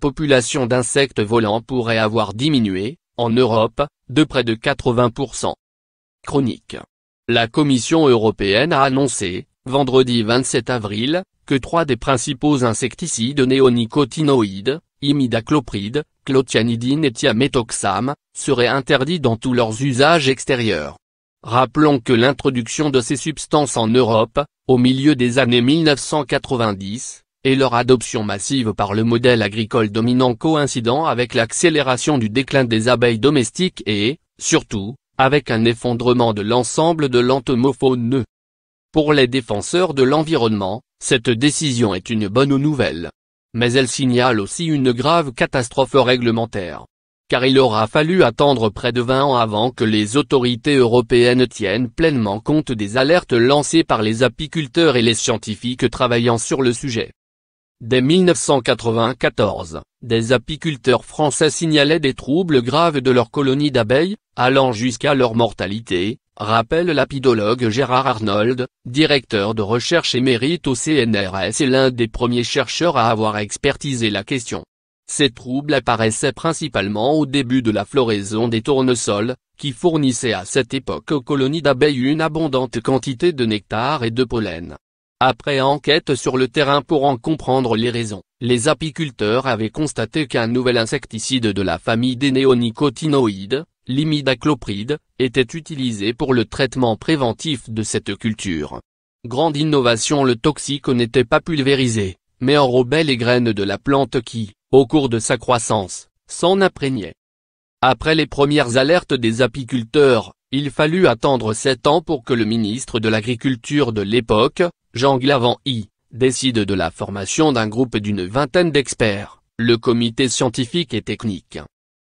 population d'insectes volants pourrait avoir diminué, en Europe, de près de 80%. Chronique. La Commission européenne a annoncé, vendredi 27 avril, que trois des principaux insecticides néonicotinoïdes, imidaclopride, Clothianidine et Thiamethoxam, seraient interdits dans tous leurs usages extérieurs. Rappelons que l'introduction de ces substances en Europe, au milieu des années 1990, et leur adoption massive par le modèle agricole dominant coïncidant avec l'accélération du déclin des abeilles domestiques et, surtout, avec un effondrement de l'ensemble de l'entomofaune. Pour les défenseurs de l'environnement, cette décision est une bonne nouvelle. Mais elle signale aussi une grave catastrophe réglementaire. Car il aura fallu attendre près de 20 ans avant que les autorités européennes tiennent pleinement compte des alertes lancées par les apiculteurs et les scientifiques travaillant sur le sujet. Dès 1994, des apiculteurs français signalaient des troubles graves de leurs colonies d'abeilles, allant jusqu'à leur mortalité, rappelle l'apidologue Gérard Arnold, directeur de recherche émérite au CNRS et l'un des premiers chercheurs à avoir expertisé la question. Ces troubles apparaissaient principalement au début de la floraison des tournesols, qui fournissaient à cette époque aux colonies d'abeilles une abondante quantité de nectar et de pollen. Après enquête sur le terrain pour en comprendre les raisons, les apiculteurs avaient constaté qu'un nouvel insecticide de la famille des néonicotinoïdes, l'imidaclopride, était utilisé pour le traitement préventif de cette culture. Grande innovation le toxique n'était pas pulvérisé, mais enrobait les graines de la plante qui, au cours de sa croissance, s'en imprégnait. Après les premières alertes des apiculteurs, il fallut attendre sept ans pour que le ministre de l'Agriculture de l'époque, Jean Glavan-I, décide de la formation d'un groupe d'une vingtaine d'experts, le comité scientifique et technique,